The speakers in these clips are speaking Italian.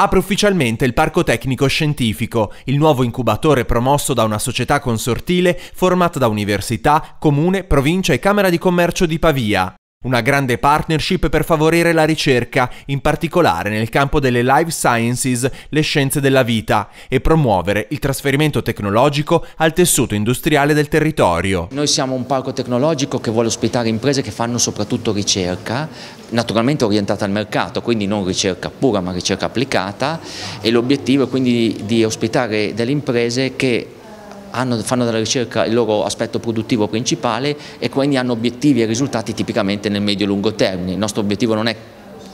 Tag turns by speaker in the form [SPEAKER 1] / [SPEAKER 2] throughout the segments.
[SPEAKER 1] Apre ufficialmente il Parco Tecnico Scientifico, il nuovo incubatore promosso da una società consortile formata da università, comune, provincia e Camera di Commercio di Pavia. Una grande partnership per favorire la ricerca, in particolare nel campo delle life sciences, le scienze della vita, e promuovere il trasferimento tecnologico al
[SPEAKER 2] tessuto industriale del territorio. Noi siamo un parco tecnologico che vuole ospitare imprese che fanno soprattutto ricerca, naturalmente orientata al mercato, quindi non ricerca pura ma ricerca applicata, e l'obiettivo è quindi di ospitare delle imprese che hanno, fanno della ricerca il loro aspetto produttivo principale e quindi hanno obiettivi e risultati tipicamente nel medio-lungo termine. Il nostro obiettivo non è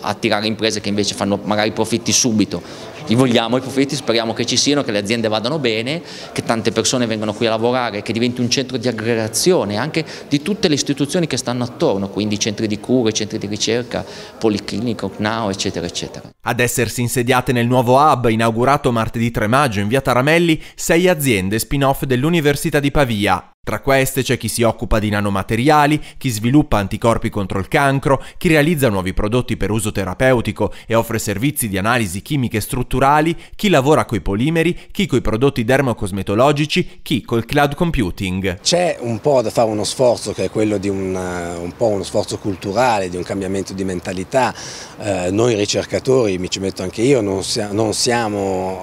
[SPEAKER 2] attirare imprese che invece fanno magari profitti subito, li vogliamo i profitti, speriamo che ci siano, che le aziende vadano bene, che tante persone vengano qui a lavorare, che diventi un centro di aggregazione anche di tutte le istituzioni che stanno attorno, quindi centri di cura, centri di ricerca, Policlinico, CNAO, eccetera, eccetera. Ad essersi insediate
[SPEAKER 1] nel nuovo hub, inaugurato martedì 3 maggio in via Taramelli, sei aziende spin-off dell'Università di Pavia, tra queste c'è chi si occupa di nanomateriali, chi sviluppa anticorpi contro il cancro, chi realizza nuovi prodotti per uso terapeutico e offre servizi di analisi chimiche strutturali, chi lavora coi polimeri, chi coi prodotti dermocosmetologici, chi col cloud computing.
[SPEAKER 3] C'è un po' da fare uno sforzo che è quello di un, eh, un po' uno sforzo culturale, di un cambiamento di mentalità. Eh, noi ricercatori, mi ci metto anche io, non, sia, non siamo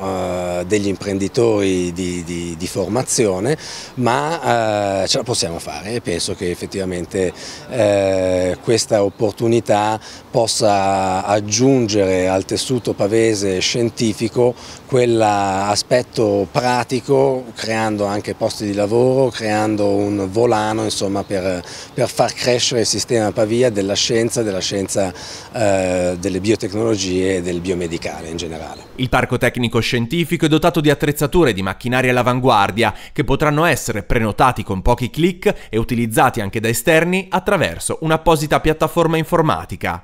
[SPEAKER 3] eh, degli imprenditori di, di, di formazione, ma eh, eh, ce la possiamo fare e penso che effettivamente eh, questa opportunità possa aggiungere al tessuto pavese scientifico quell'aspetto pratico creando anche posti di lavoro, creando un volano insomma, per, per far crescere il sistema Pavia della scienza, della scienza eh, delle biotecnologie e del biomedicale in generale.
[SPEAKER 1] Il parco tecnico scientifico è dotato di attrezzature e di macchinari all'avanguardia che potranno essere prenotati scaricati con pochi clic e utilizzati anche da esterni attraverso un'apposita piattaforma informatica.